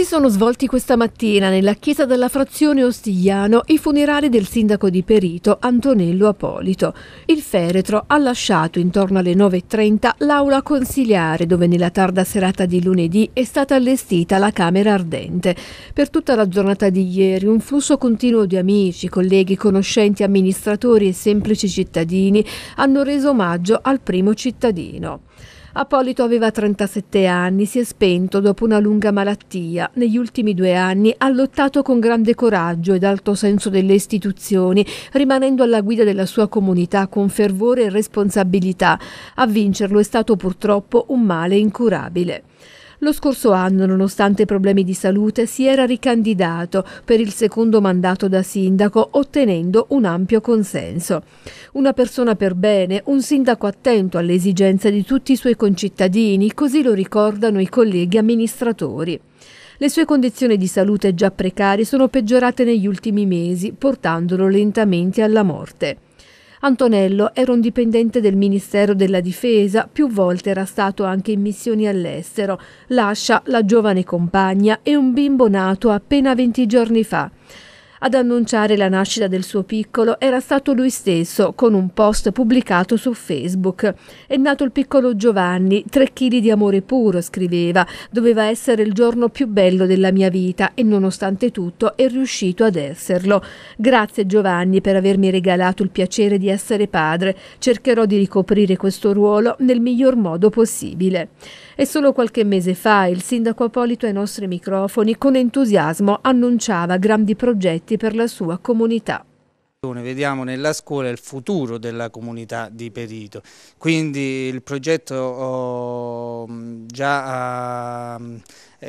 Si sono svolti questa mattina nella chiesa della frazione Ostigliano i funerali del sindaco di Perito Antonello Apolito. Il feretro ha lasciato intorno alle 9.30 l'aula consiliare dove nella tarda serata di lunedì è stata allestita la camera ardente. Per tutta la giornata di ieri un flusso continuo di amici, colleghi, conoscenti, amministratori e semplici cittadini hanno reso omaggio al primo cittadino. Apolito aveva 37 anni, si è spento dopo una lunga malattia. Negli ultimi due anni ha lottato con grande coraggio ed alto senso delle istituzioni, rimanendo alla guida della sua comunità con fervore e responsabilità. A vincerlo è stato purtroppo un male incurabile. Lo scorso anno, nonostante problemi di salute, si era ricandidato per il secondo mandato da sindaco, ottenendo un ampio consenso. Una persona per bene, un sindaco attento alle esigenze di tutti i suoi concittadini, così lo ricordano i colleghi amministratori. Le sue condizioni di salute già precarie sono peggiorate negli ultimi mesi, portandolo lentamente alla morte. Antonello era un dipendente del Ministero della Difesa, più volte era stato anche in missioni all'estero. Lascia la giovane compagna e un bimbo nato appena 20 giorni fa. Ad annunciare la nascita del suo piccolo era stato lui stesso con un post pubblicato su Facebook. È nato il piccolo Giovanni, tre chili di amore puro, scriveva. Doveva essere il giorno più bello della mia vita e nonostante tutto è riuscito ad esserlo. Grazie Giovanni per avermi regalato il piacere di essere padre. Cercherò di ricoprire questo ruolo nel miglior modo possibile. E solo qualche mese fa il sindaco Apolito ai nostri microfoni con entusiasmo annunciava grandi progetti progetti per la sua comunità. Vediamo nella scuola il futuro della comunità di Perito, quindi il progetto oh, già ah, eh,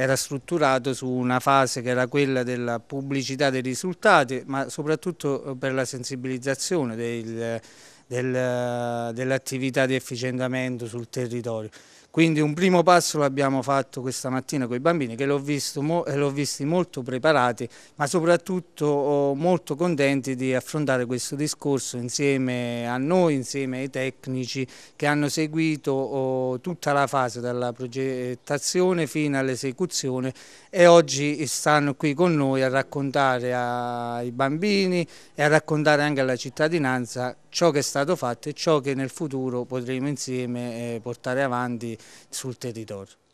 era strutturato su una fase che era quella della pubblicità dei risultati, ma soprattutto oh, per la sensibilizzazione del, del, dell'attività di efficientamento sul territorio. Quindi un primo passo l'abbiamo fatto questa mattina con i bambini che eh, l'ho visti molto preparati ma soprattutto oh, molto contenti di affrontare questo discorso insieme a noi, insieme ai tecnici che hanno seguito oh, tutta la fase dalla progettazione fino all'esecuzione e oggi stanno qui con noi a raccontare ai bambini e a raccontare anche alla cittadinanza ciò che è stato fatto e ciò che nel futuro potremo insieme eh, portare avanti sul territorio.